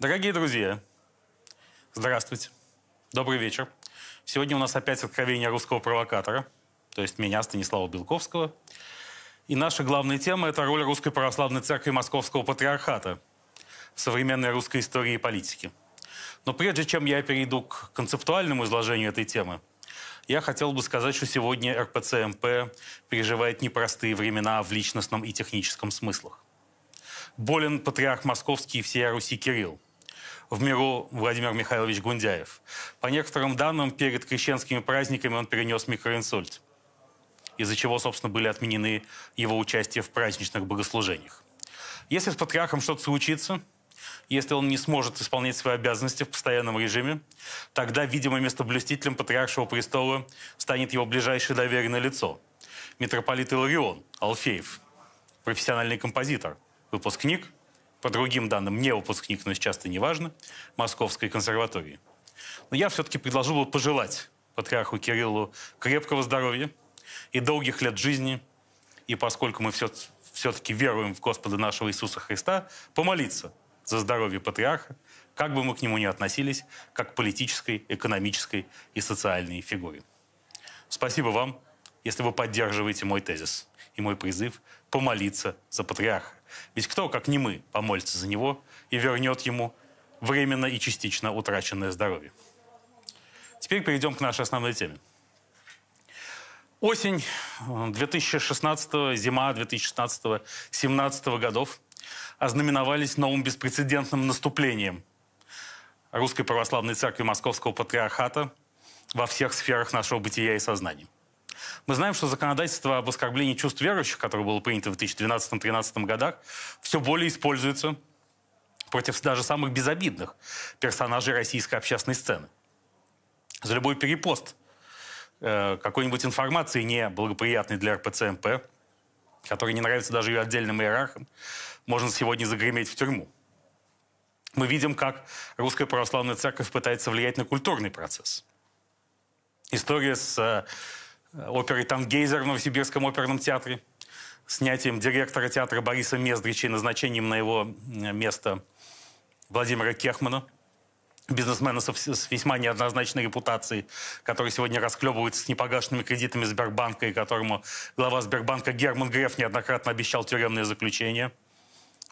Дорогие друзья, здравствуйте, добрый вечер. Сегодня у нас опять откровение русского провокатора, то есть меня, Станислава Белковского. И наша главная тема – это роль Русской Православной Церкви Московского Патриархата в современной русской истории и политике. Но прежде чем я перейду к концептуальному изложению этой темы, я хотел бы сказать, что сегодня РПЦМП переживает непростые времена в личностном и техническом смыслах. Болен патриарх московский и всея Руси Кирилл в миру Владимир Михайлович Гундяев. По некоторым данным, перед крещенскими праздниками он перенес микроинсульт, из-за чего, собственно, были отменены его участие в праздничных богослужениях. Если с патриархом что-то случится, если он не сможет исполнять свои обязанности в постоянном режиме, тогда, видимо, место местоблюстителем патриаршего престола станет его ближайшее доверенное лицо – митрополит Иларион Алфеев, профессиональный композитор, выпускник – по другим данным, не выпускник, но сейчас это не важно, Московской консерватории. Но я все-таки предложил бы пожелать патриарху Кириллу крепкого здоровья и долгих лет жизни. И поскольку мы все, все-таки веруем в Господа нашего Иисуса Христа, помолиться за здоровье патриарха, как бы мы к нему ни относились, как к политической, экономической и социальной фигуре. Спасибо вам, если вы поддерживаете мой тезис и мой призыв помолиться за патриарха. Ведь кто, как не мы, помолится за него и вернет ему временно и частично утраченное здоровье? Теперь перейдем к нашей основной теме. Осень 2016, э, зима 2016 2017 годов ознаменовались новым беспрецедентным наступлением Русской Православной Церкви Московского Патриархата во всех сферах нашего бытия и сознания. Мы знаем, что законодательство об оскорблении чувств верующих, которое было принято в 2012-2013 годах, все более используется против даже самых безобидных персонажей российской общественной сцены. За любой перепост э, какой-нибудь информации, не благоприятной для РПЦМП, которая не нравится даже ее отдельным иерархам, можно сегодня загреметь в тюрьму. Мы видим, как Русская Православная Церковь пытается влиять на культурный процесс. История с э, оперы «Тангейзер» в Новосибирском оперном театре, снятием директора театра Бориса Мездрича и назначением на его э, место Владимира Кехмана, бизнесмена с, весьма неоднозначной репутацией, который сегодня расхлебывается с непогашенными кредитами Сбербанка, и которому глава Сбербанка Герман Греф неоднократно обещал тюремное заключение –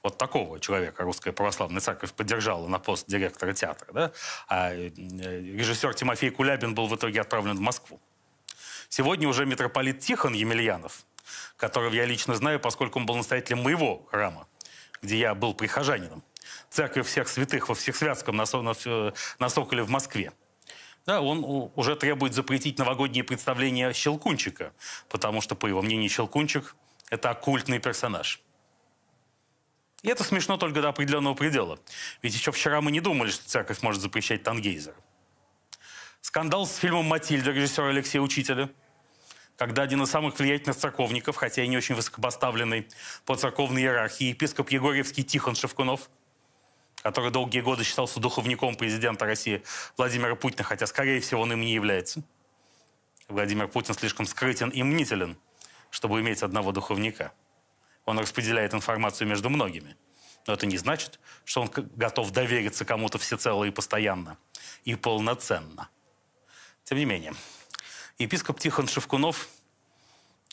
вот такого человека русская православная церковь поддержала на пост директора театра, да? а э, э, режиссер Тимофей Кулябин был в итоге отправлен в Москву. Сегодня уже митрополит Тихон Емельянов, которого я лично знаю, поскольку он был настоятелем моего храма, где я был прихожанином, церкви всех святых во Всехсвятском на, на, на Соколе в Москве. Да, он уже требует запретить новогодние представления Щелкунчика, потому что, по его мнению, Щелкунчик – это оккультный персонаж. И это смешно только до определенного предела. Ведь еще вчера мы не думали, что церковь может запрещать Тангейзера. Скандал с фильмом «Матильда» режиссера Алексея Учителя, когда один из самых влиятельных церковников, хотя и не очень высокопоставленный по церковной иерархии, епископ Егорьевский Тихон Шевкунов, который долгие годы считался духовником президента России Владимира Путина, хотя, скорее всего, он им не является. Владимир Путин слишком скрытен и мнителен, чтобы иметь одного духовника. Он распределяет информацию между многими. Но это не значит, что он готов довериться кому-то всецело и постоянно, и полноценно. Тем не менее, епископ Тихон Шевкунов,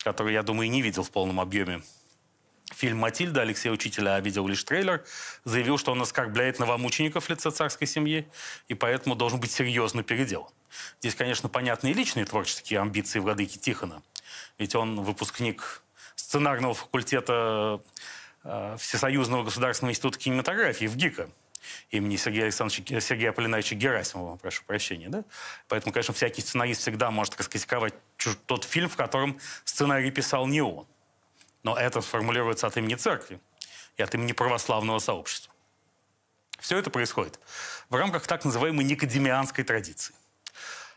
который, я думаю, не видел в полном объеме фильм «Матильда» Алексея Учителя, а видел лишь трейлер, заявил, что он оскорбляет новомучеников в лице царской семьи, и поэтому должен быть серьезный передел. Здесь, конечно, понятны и личные творческие амбиции владыки Тихона, ведь он выпускник сценарного факультета э, Всесоюзного государственного института кинематографии в ГИКа – имени Сергея Александровича, Сергея Полинаевича Герасимова, прошу прощения, да? Поэтому, конечно, всякий сценарист всегда может раскритиковать тот фильм, в котором сценарий писал не он. Но это сформулируется от имени церкви и от имени православного сообщества. Все это происходит в рамках так называемой никодемианской традиции.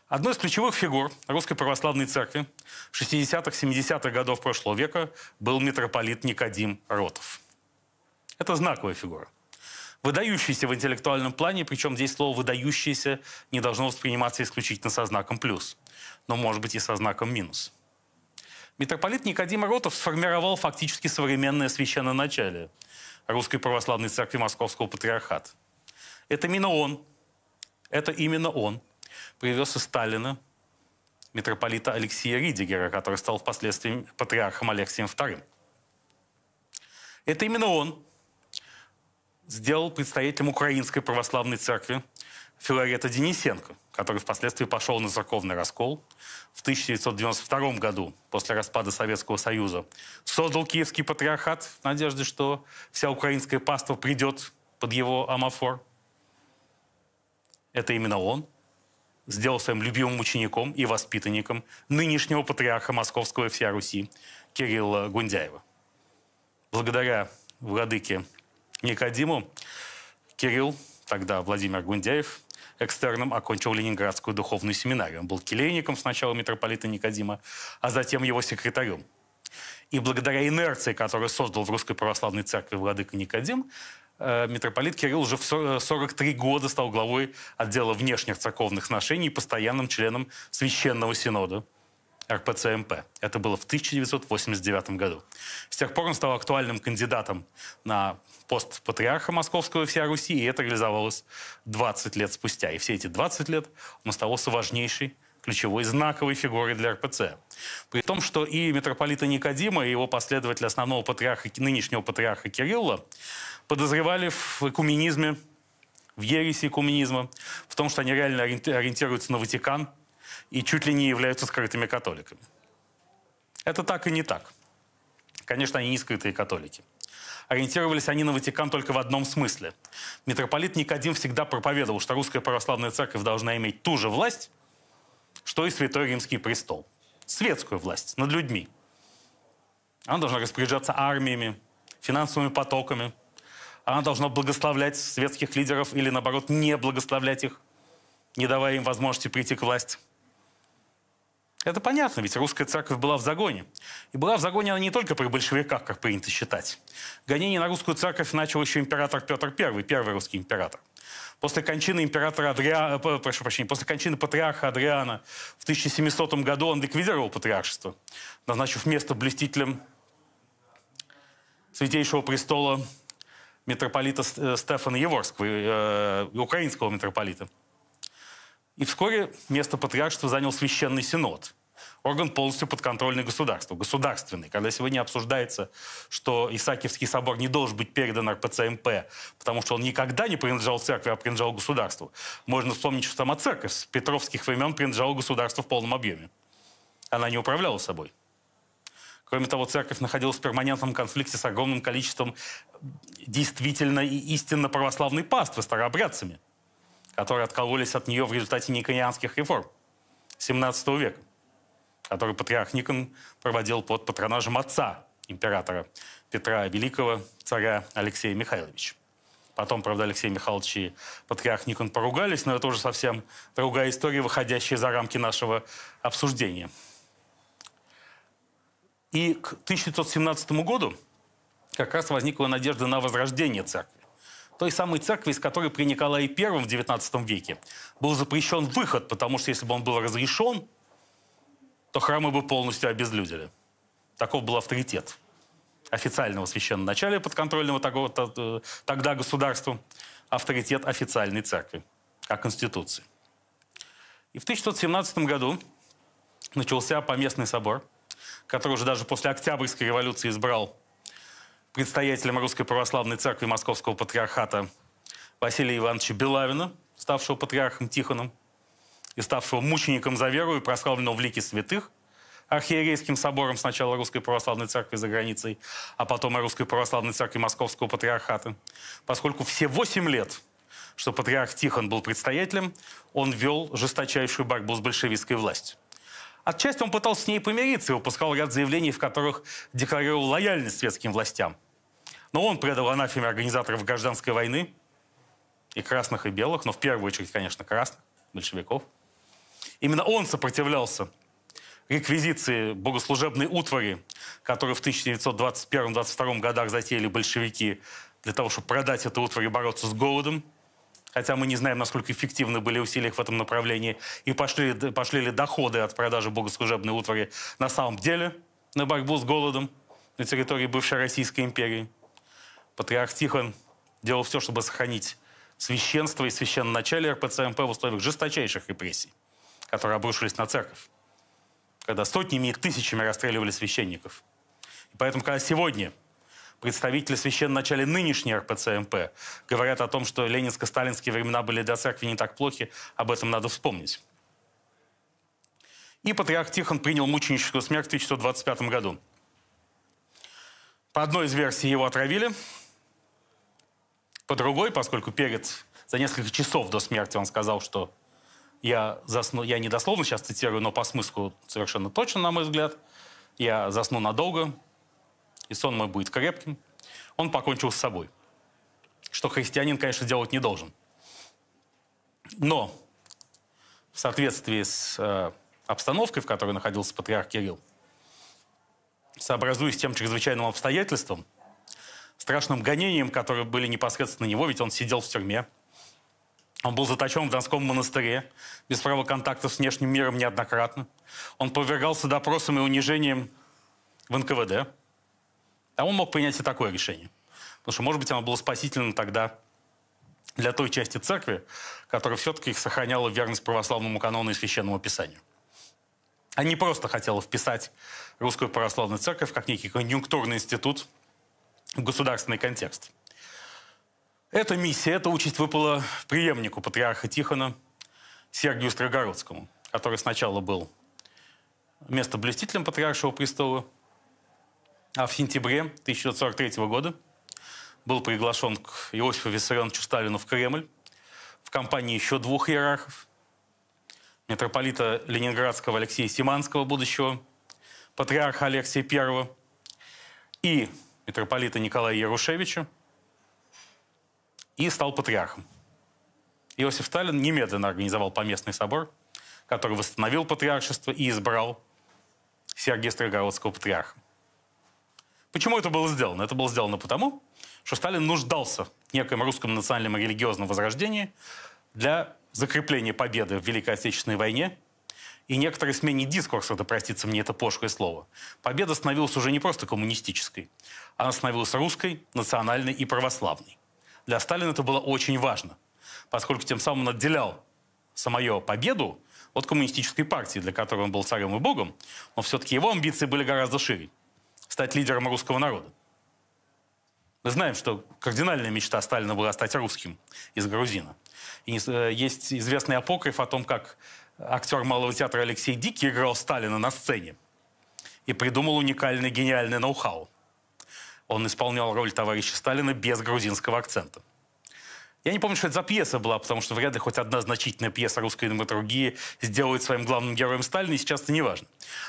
Одной из ключевых фигур Русской Православной Церкви 60-70-х годов прошлого века был митрополит Никодим Ротов. Это знаковая фигура выдающийся в интеллектуальном плане, причем здесь слово «выдающийся» не должно восприниматься исключительно со знаком «плюс», но, может быть, и со знаком «минус». Митрополит Никодим Ротов сформировал фактически современное священное начале Русской Православной Церкви Московского Патриархата. Это именно он, это именно он привез из Сталина митрополита Алексея Ридигера, который стал впоследствии патриархом Алексием II. Это именно он сделал представителем Украинской Православной Церкви Филарета Денисенко, который впоследствии пошел на церковный раскол. В 1992 году, после распада Советского Союза, создал Киевский патриархат в надежде, что вся украинская паства придет под его амафор. Это именно он сделал своим любимым учеником и воспитанником нынешнего патриарха Московского и всея Руси Кирилла Гундяева. Благодаря владыке Никодиму Кирилл, тогда Владимир Гундяев, экстерном окончил Ленинградскую духовную семинарию. Он был келейником сначала митрополита Никодима, а затем его секретарем. И благодаря инерции, которую создал в Русской Православной Церкви владыка Никодим, э, митрополит Кирилл уже в 43 э, года стал главой отдела внешних церковных отношений и постоянным членом Священного Синода. РПЦМП. Это было в 1989 году. С тех пор он стал актуальным кандидатом на пост патриарха Московского и вся Руси, и это реализовалось 20 лет спустя. И все эти 20 лет он оставался важнейшей ключевой знаковой фигурой для РПЦ. При том, что и митрополита Никодима, и его последователь основного патриарха, нынешнего патриарха Кирилла подозревали в экуменизме, в ереси экуменизма, в том, что они реально ориентируются на Ватикан, и чуть ли не являются скрытыми католиками. Это так и не так. Конечно, они не скрытые католики. Ориентировались они на Ватикан только в одном смысле. Митрополит Никодим всегда проповедовал, что русская православная церковь должна иметь ту же власть, что и Святой Римский престол. Светскую власть над людьми. Она должна распоряжаться армиями, финансовыми потоками. Она должна благословлять светских лидеров или, наоборот, не благословлять их, не давая им возможности прийти к власти. Это понятно, ведь русская церковь была в загоне. И была в загоне она не только при большевиках, как принято считать. Гонение на русскую церковь начал еще император Петр I, первый русский император. После кончины императора Адриана, э, прошу прощения, после кончины патриарха Адриана в 1700 году он ликвидировал патриаршество, назначив место блестителем Святейшего престола митрополита э, Стефана Еворского, э, э, украинского митрополита. И вскоре место патриаршества занял Священный Синод орган полностью подконтрольный государству, государственный. Когда сегодня обсуждается, что Исаакиевский собор не должен быть передан РПЦМП, потому что он никогда не принадлежал церкви, а принадлежал государству, можно вспомнить, что сама церковь с петровских времен принадлежала государству в полном объеме. Она не управляла собой. Кроме того, церковь находилась в перманентном конфликте с огромным количеством действительно и истинно православной паствы, старообрядцами, которые откололись от нее в результате никонианских реформ 17 века который патриарх Никон проводил под патронажем отца императора Петра Великого, царя Алексея Михайловича. Потом, правда, Алексей Михайлович и патриарх Никон поругались, но это уже совсем другая история, выходящая за рамки нашего обсуждения. И к 1917 году как раз возникла надежда на возрождение церкви. Той самой церкви, из которой при Николае I в XIX веке был запрещен выход, потому что если бы он был разрешен, то храмы бы полностью обезлюдили. Таков был авторитет официального священного священноначалия подконтрольного того, э, тогда государству, авторитет официальной церкви, как конституции. И в 1917 году начался поместный собор, который уже даже после Октябрьской революции избрал предстоятелем Русской Православной Церкви Московского Патриархата Василия Ивановича Белавина, ставшего патриархом Тихоном – и ставшего мучеником за веру и прославленного в лике святых, архиерейским собором сначала Русской Православной Церкви за границей, а потом и Русской Православной Церкви Московского Патриархата. Поскольку все восемь лет, что патриарх Тихон был предстоятелем, он вел жесточайшую борьбу с большевистской властью. Отчасти он пытался с ней помириться и выпускал ряд заявлений, в которых декларировал лояльность светским властям. Но он предал анафеме организаторов гражданской войны, и красных, и белых, но в первую очередь, конечно, красных, большевиков – Именно он сопротивлялся реквизиции богослужебной утвари, которую в 1921-1922 годах затеяли большевики для того, чтобы продать эту утварь и бороться с голодом. Хотя мы не знаем, насколько эффективны были усилия в этом направлении и пошли, пошли ли доходы от продажи богослужебной утвари на самом деле на борьбу с голодом на территории бывшей Российской империи. Патриарх Тихон делал все, чтобы сохранить священство и священное начале РПЦМП в условиях жесточайших репрессий которые обрушились на церковь, когда сотнями и тысячами расстреливали священников. И поэтому, когда сегодня представители священ в начале нынешней РПЦМП говорят о том, что ленинско-сталинские времена были для церкви не так плохи, об этом надо вспомнить. И патриарх Тихон принял мученическую смерть в 1925 году. По одной из версий его отравили, по другой, поскольку перед за несколько часов до смерти он сказал, что я, засну, я не дословно сейчас цитирую, но по смыслу совершенно точно, на мой взгляд. Я засну надолго, и сон мой будет крепким. Он покончил с собой. Что христианин, конечно, делать не должен. Но в соответствии с э, обстановкой, в которой находился патриарх Кирилл, сообразуясь с тем чрезвычайным обстоятельством, страшным гонением, которые были непосредственно на него, ведь он сидел в тюрьме, он был заточен в Донском монастыре, без права контакта с внешним миром неоднократно. Он повергался допросам и унижением в НКВД. А он мог принять и такое решение. Потому что, может быть, оно было спасительным тогда для той части церкви, которая все-таки сохраняла верность православному канону и священному писанию. А не просто хотела вписать русскую православную церковь как некий конъюнктурный институт в государственный контекст. Эта миссия, эта участь выпала преемнику патриарха Тихона Сергию Строгородскому, который сначала был место блюстителем патриаршего престола, а в сентябре 1943 года был приглашен к Иосифу Виссарионовичу Сталину в Кремль в компании еще двух иерархов, митрополита Ленинградского Алексея Симанского, будущего патриарха Алексея I, и митрополита Николая Ярушевича, и стал патриархом. Иосиф Сталин немедленно организовал поместный собор, который восстановил патриаршество и избрал Сергия Строгородского патриарха. Почему это было сделано? Это было сделано потому, что Сталин нуждался в некоем русском национальном и религиозном возрождении для закрепления победы в Великой Отечественной войне и некоторой смене дискурса, да простится мне это пошлое слово. Победа становилась уже не просто коммунистической, она становилась русской, национальной и православной. Для Сталина это было очень важно, поскольку тем самым он отделял самую победу от коммунистической партии, для которой он был царем и богом, но все-таки его амбиции были гораздо шире – стать лидером русского народа. Мы знаем, что кардинальная мечта Сталина была стать русским из грузина. И э, есть известный апокриф о том, как актер Малого театра Алексей Дикий играл Сталина на сцене и придумал уникальный гениальный ноу-хау. Он исполнял роль товарища Сталина без грузинского акцента. Я не помню, что это за пьеса была, потому что вряд ли хоть одна значительная пьеса русской драматургии сделает своим главным героем Сталина, и сейчас это не важно.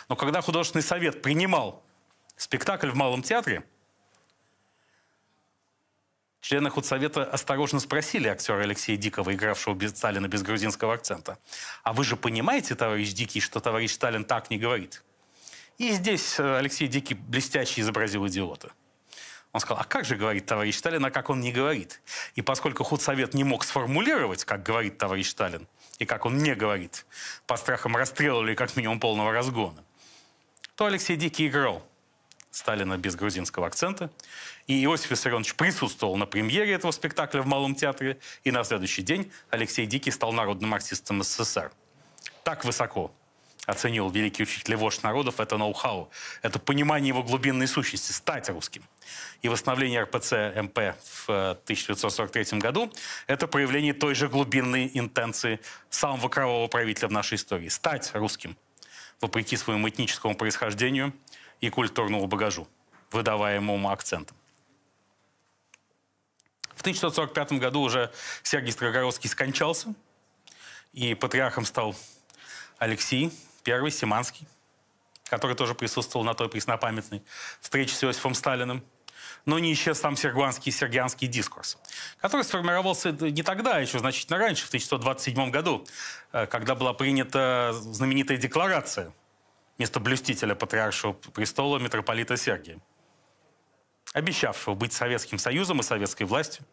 Но когда художественный совет принимал спектакль в Малом театре, члены худсовета осторожно спросили актера Алексея Дикого, игравшего без Сталина без грузинского акцента, «А вы же понимаете, товарищ Дикий, что товарищ Сталин так не говорит?» И здесь э, Алексей Дикий блестяще изобразил идиота – он сказал, а как же говорит товарищ Сталин, а как он не говорит? И поскольку худсовет не мог сформулировать, как говорит товарищ Сталин, и как он не говорит, по страхам расстрела или как минимум полного разгона, то Алексей Дикий играл Сталина без грузинского акцента. И Иосиф Виссарионович присутствовал на премьере этого спектакля в Малом театре. И на следующий день Алексей Дикий стал народным артистом СССР. Так высоко оценил великий учитель и вождь народов, это ноу-хау. Это понимание его глубинной сущности, стать русским. И восстановление РПЦ МП в 1943 э, году – это проявление той же глубинной интенции самого кровавого правителя в нашей истории – стать русским, вопреки своему этническому происхождению и культурному багажу, выдаваемому акцентом. В 1945 году уже Сергей Строгородский скончался, и патриархом стал Алексей Первый – Симанский, который тоже присутствовал на той преснопамятной встрече с Иосифом Сталиным. Но ну, не исчез там сергуанский и сергианский дискурс, который сформировался не тогда, а еще значительно раньше, в 1927 году, э, когда была принята знаменитая декларация вместо блюстителя патриаршего престола митрополита Сергия, обещавшего быть Советским Союзом и советской властью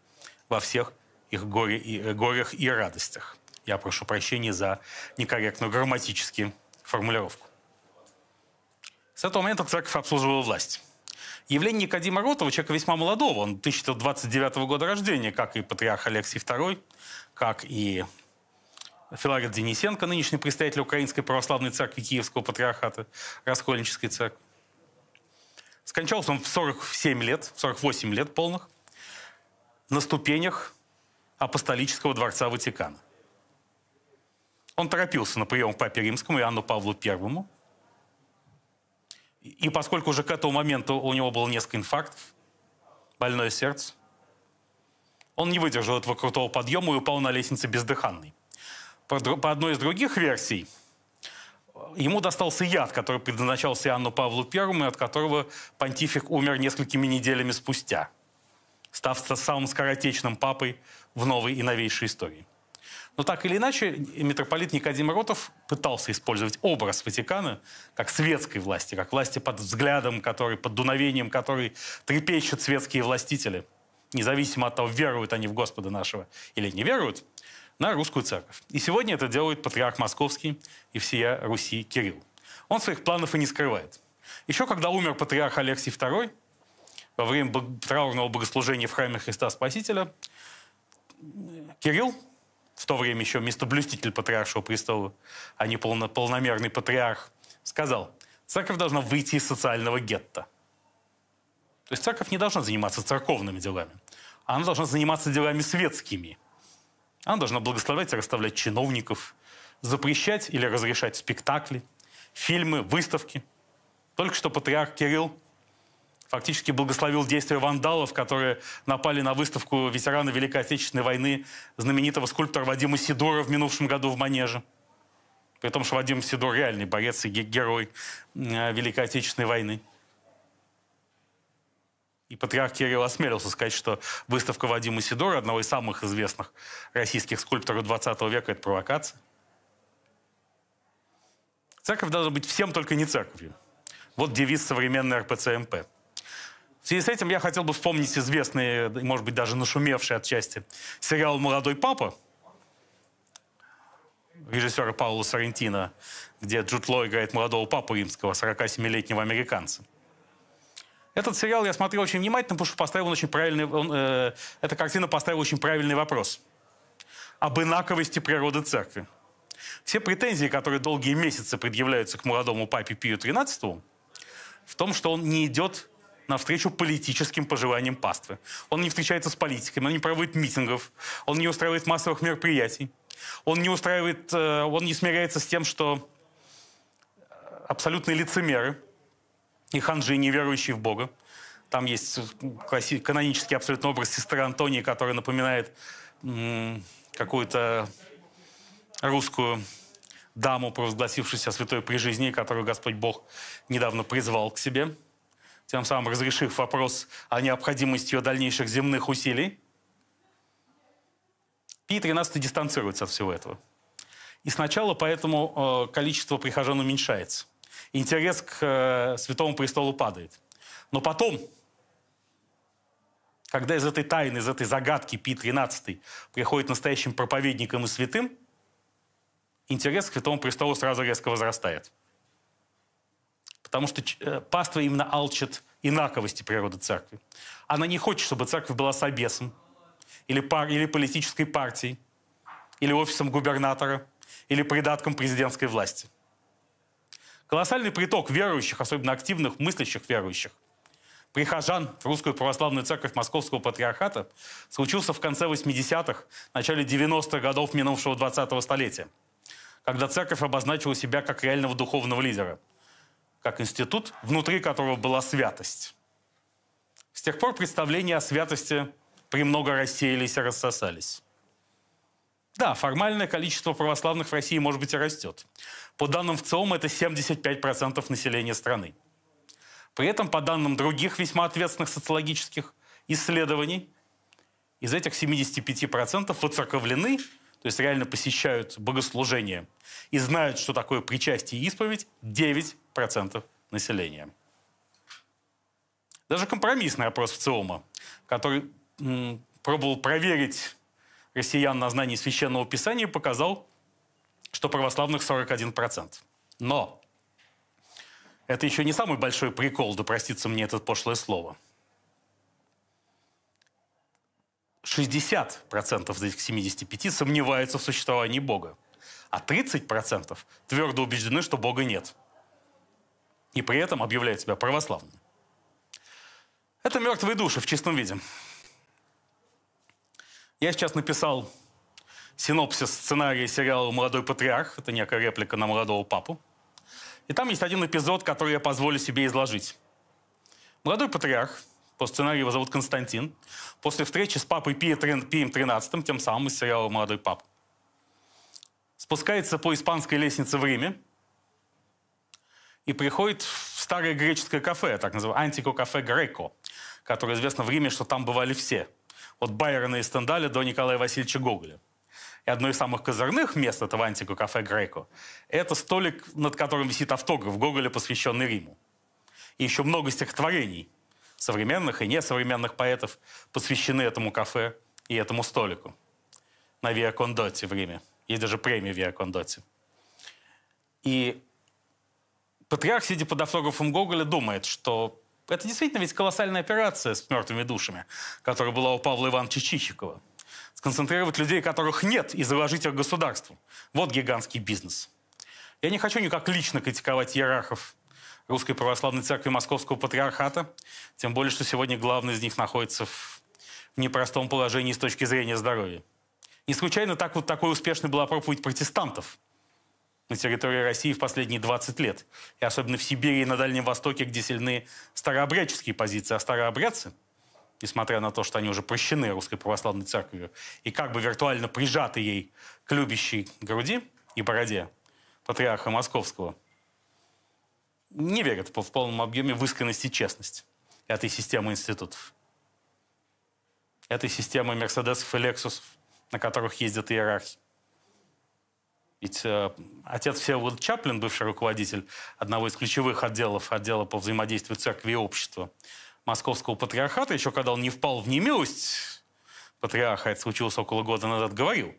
во всех их горе и, э, горях и радостях. Я прошу прощения за некорректную грамматически формулировку. С этого момента церковь обслуживала власть. Явление Никодима Ротова, человека весьма молодого, он 1929 года рождения, как и патриарх Алексий II, как и Филарет Денисенко, нынешний представитель Украинской православной церкви Киевского патриархата, Раскольнической церкви. Скончался он в 47 лет, 48 лет полных, на ступенях апостолического дворца Ватикана. Он торопился на прием к папе римскому Иоанну Павлу Первому. И поскольку уже к этому моменту у него было несколько инфарктов, больное сердце, он не выдержал этого крутого подъема и упал на лестнице бездыханный. По, одной из других версий, ему достался яд, который предназначался Иоанну Павлу Первому, и от которого понтифик умер несколькими неделями спустя, став самым скоротечным папой в новой и новейшей истории. Но так или иначе, митрополит Никодим Ротов пытался использовать образ Ватикана как светской власти, как власти под взглядом который, под дуновением который трепещут светские властители, независимо от того, веруют они в Господа нашего или не веруют, на русскую церковь. И сегодня это делает патриарх Московский и всея Руси Кирилл. Он своих планов и не скрывает. Еще когда умер патриарх Алексий II, во время траурного богослужения в храме Христа Спасителя, Кирилл в то время еще местоблюститель патриаршего престола, а не полно, полномерный патриарх, сказал, церковь должна выйти из социального гетто. То есть церковь не должна заниматься церковными делами, она должна заниматься делами светскими. Она должна благословлять и расставлять чиновников, запрещать или разрешать спектакли, фильмы, выставки. Только что патриарх Кирилл фактически благословил действия вандалов, которые напали на выставку ветерана Великой Отечественной войны знаменитого скульптора Вадима Сидора в минувшем году в Манеже. При том, что Вадим Сидор реальный борец и герой э, Великой Отечественной войны. И патриарх Кирилл осмелился сказать, что выставка Вадима Сидора, одного из самых известных российских скульпторов 20 века, это провокация. Церковь должна быть всем, только не церковью. Вот девиз современной РПЦМП – в связи с этим я хотел бы вспомнить известный, может быть, даже нашумевший отчасти сериал «Молодой папа» режиссера Паула Сарентина, где Джуд Ло играет молодого папу римского, 47-летнего американца. Этот сериал я смотрел очень внимательно, потому что поставил очень правильный, он, э, эта картина поставила очень правильный вопрос об инаковости природы церкви. Все претензии, которые долгие месяцы предъявляются к молодому папе Пию XIII, в том, что он не идет навстречу политическим пожеланиям паствы. Он не встречается с политиками, он не проводит митингов, он не устраивает массовых мероприятий, он не устраивает, э, он не смиряется с тем, что э, абсолютные лицемеры и ханжи, неверующие в Бога. Там есть э, класси- канонический абсолютно образ сестры Антонии, который напоминает м- какую-то русскую даму, провозгласившуюся святой при жизни, которую Господь Бог недавно призвал к себе тем самым разрешив вопрос о необходимости ее дальнейших земных усилий. Пи-13 дистанцируется от всего этого. И сначала поэтому э, количество прихожан уменьшается. Интерес к э, Святому Престолу падает. Но потом, когда из этой тайны, из этой загадки Пи-13 приходит настоящим проповедником и святым, интерес к Святому Престолу сразу резко возрастает. Потому что э, паства именно алчит инаковости природы церкви. Она не хочет, чтобы церковь была собесом, или, пар, или политической партией, или офисом губернатора, или придатком президентской власти. Колоссальный приток верующих, особенно активных, мыслящих верующих, прихожан в Русскую Православную Церковь Московского Патриархата случился в конце 80-х, начале 90-х годов минувшего 20-го столетия, когда церковь обозначила себя как реального духовного лидера – как институт, внутри которого была святость. С тех пор представления о святости премного рассеялись и рассосались. Да, формальное количество православных в России, может быть, и растет. По данным ВЦИОМ, это 75% населения страны. При этом, по данным других весьма ответственных социологических исследований, из этих 75% воцерковлены то есть реально посещают богослужение и знают, что такое причастие и исповедь, 9% населения. Даже компромиссный опрос в ЦИОМа, который м, пробовал проверить россиян на знание Священного Писания, показал, что православных 41%. Но это еще не самый большой прикол, да мне это пошлое слово – 60% из этих 75 сомневаются в существовании Бога, а 30% твердо убеждены, что Бога нет. И при этом объявляют себя православными. Это мертвые души в чистом виде. Я сейчас написал синопсис сценария сериала «Молодой патриарх». Это некая реплика на «Молодого папу». И там есть один эпизод, который я позволю себе изложить. Молодой патриарх – по сценарию его зовут Константин. После встречи с папой Пием 13, тем самым из сериала «Молодой пап». Спускается по испанской лестнице в Риме и приходит в старое греческое кафе, так называемое антико-кафе Греко, которое известно в Риме, что там бывали все. От Байрона и Стендаля до Николая Васильевича Гоголя. И одно из самых козырных мест этого антико-кафе Греко – это столик, над которым висит автограф Гоголя, посвященный Риму. И еще много стихотворений – современных и несовременных поэтов, посвящены этому кафе и этому столику на Виа Кондоте в Риме. Есть даже премия Виа Кондоте. И патриарх, сидя под автографом Гоголя, думает, что это действительно ведь колоссальная операция с мертвыми душами, которая была у Павла Ивановича Чичикова Сконцентрировать людей, которых нет, и заложить их государству. Вот гигантский бизнес. Я не хочу никак лично критиковать иерархов Русской Православной Церкви Московского Патриархата, тем более, что сегодня главный из них находится в непростом положении с точки зрения здоровья. Не случайно так вот такой успешной была проповедь протестантов на территории России в последние 20 лет. И особенно в Сибири и на Дальнем Востоке, где сильны старообрядческие позиции. А старообрядцы, несмотря на то, что они уже прощены Русской Православной Церковью, и как бы виртуально прижаты ей к любящей груди и бороде патриарха Московского – не верят в полном объеме в искренность и честность этой системы институтов. Этой системы Мерседесов и Лексусов, на которых ездят иерархи. Ведь э, отец Всеволод Чаплин, бывший руководитель одного из ключевых отделов, отдела по взаимодействию церкви и общества Московского патриархата, еще когда он не впал в немилость патриарха, это случилось около года назад, говорил,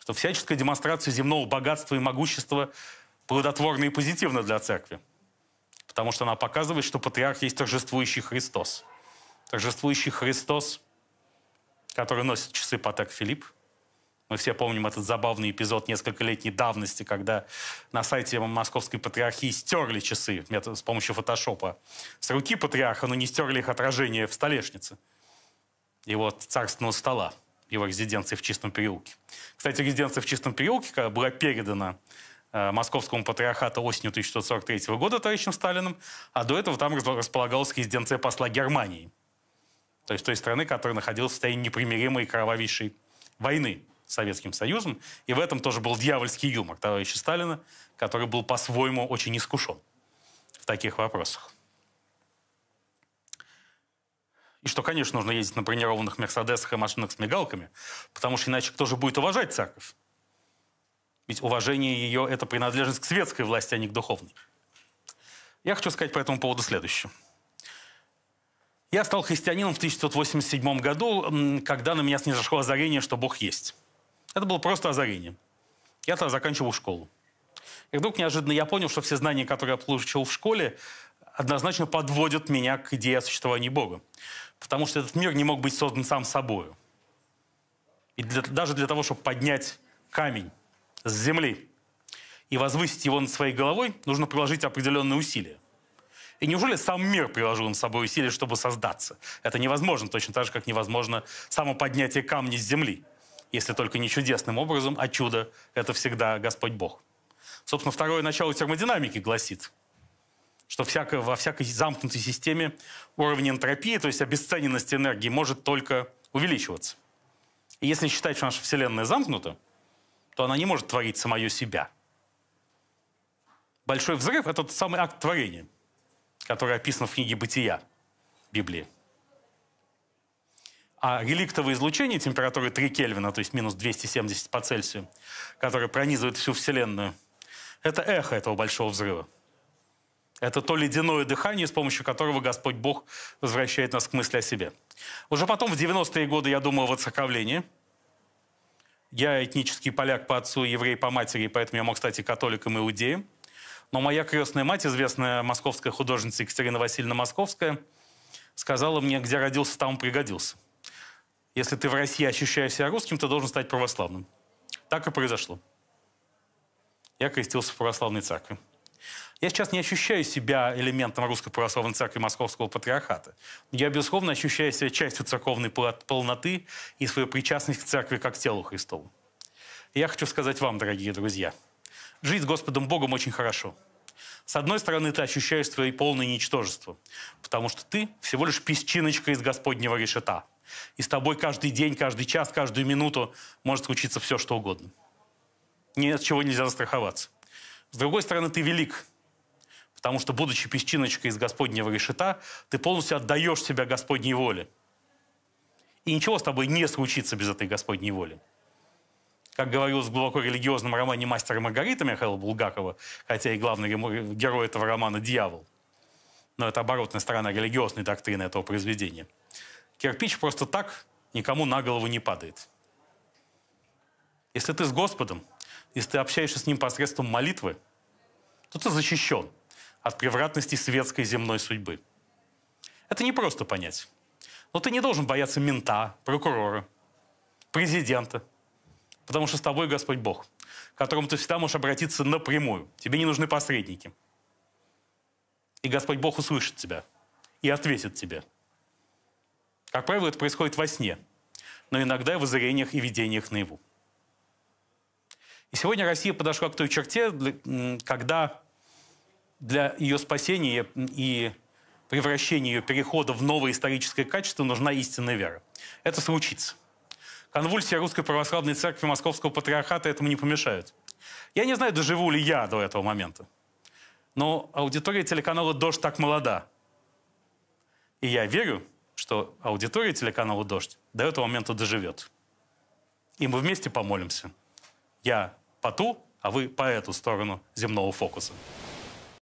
что всяческая демонстрация земного богатства и могущества плодотворна и позитивна для церкви потому что она показывает, что патриарх есть торжествующий Христос. Торжествующий Христос, который носит часы Патек Филипп. Мы все помним этот забавный эпизод несколько летней давности, когда на сайте Московской Патриархии стерли часы с помощью фотошопа с руки патриарха, но не стерли их отражение в столешнице и вот царственного стола, его резиденции в Чистом переулке. Кстати, резиденция в Чистом переулке была передана Э, московскому патриархата осенью 1943 года товарищем Сталиным, а до этого там располагалась резиденция посла Германии, то есть той страны, которая находилась в состоянии непримиримой кровавейшей войны с Советским Союзом. И в этом тоже был дьявольский юмор товарища Сталина, который был по-своему очень искушен в таких вопросах. И что, конечно, нужно ездить на бронированных «Мерседесах» и машинах с мигалками, потому что иначе кто же будет уважать церковь? Ведь уважение ее – это принадлежность к светской власти, а не к духовной. Я хочу сказать по этому поводу следующее. Я стал христианином в 1987 году, когда на меня снизошло озарение, что Бог есть. Это было просто озарение. Я тогда заканчивал школу. И вдруг неожиданно я понял, что все знания, которые я получил в школе, однозначно подводят меня к идее о существовании Бога. Потому что этот мир не мог быть создан сам собой. И для, даже для того, чтобы поднять камень, с земли и возвысить его над своей головой, нужно приложить определенные усилия. И неужели сам мир приложил над собой усилия, чтобы создаться? Это невозможно, точно так же, как невозможно само поднятие камня с земли, если только не чудесным образом, а чудо – это всегда Господь Бог. Собственно, второе начало термодинамики гласит, что всякое, во всякой замкнутой системе уровень энтропии, то есть обесцененность энергии, может только увеличиваться. И если считать, что наша Вселенная замкнута, то она не может творить самое себя. Большой взрыв – это тот самый акт творения, который описан в книге «Бытия» Библии. А реликтовое излучение температуры 3 Кельвина, то есть минус 270 по Цельсию, которое пронизывает всю Вселенную, это эхо этого большого взрыва. Это то ледяное дыхание, с помощью которого Господь Бог возвращает нас к мысли о себе. Уже потом, в 90-е годы, я думаю, в воцерковлении – я этнический поляк по отцу, еврей по матери, поэтому я мог стать и католиком, и иудеем. Но моя крестная мать, известная московская художница Екатерина Васильевна Московская, сказала мне, где родился, там пригодился. Если ты в России ощущаешь себя русским, ты должен стать православным. Так и произошло. Я крестился в православной церкви. Я сейчас не ощущаю себя элементом Русской Православной Церкви Московского Патриархата. Я, безусловно, ощущаю себя частью церковной полноты и свою причастность к церкви как к телу Христову. я хочу сказать вам, дорогие друзья, жить с Господом Богом очень хорошо. С одной стороны, ты ощущаешь свое полное ничтожество, потому что ты всего лишь песчиночка из Господнего решета. И с тобой каждый день, каждый час, каждую минуту может случиться все, что угодно. Ни от чего нельзя застраховаться. С другой стороны, ты велик, Потому что, будучи песчиночкой из Господнего решета, ты полностью отдаешь себя Господней воле. И ничего с тобой не случится без этой Господней воли. Как говорилось в глубоко религиозном романе «Мастер и Маргарита» Михаила Булгакова, хотя и главный герой этого романа – дьявол. Но это оборотная сторона религиозной доктрины этого произведения. Кирпич просто так никому на голову не падает. Если ты с Господом, если ты общаешься с Ним посредством молитвы, то ты защищен – от превратности светской земной судьбы. Это не просто понять. Но ты не должен бояться мента, прокурора, президента, потому что с тобой Господь Бог, к которому ты всегда можешь обратиться напрямую. Тебе не нужны посредники. И Господь Бог услышит тебя и ответит тебе. Как правило, это происходит во сне, но иногда и в озарениях и видениях наяву. И сегодня Россия подошла к той черте, когда для ее спасения и превращения ее перехода в новое историческое качество нужна истинная вера. Это случится. Конвульсия Русской Православной Церкви Московского Патриархата этому не помешает. Я не знаю, доживу ли я до этого момента, но аудитория телеканала «Дождь» так молода. И я верю, что аудитория телеканала «Дождь» до этого момента доживет. И мы вместе помолимся. Я по ту, а вы по эту сторону земного фокуса.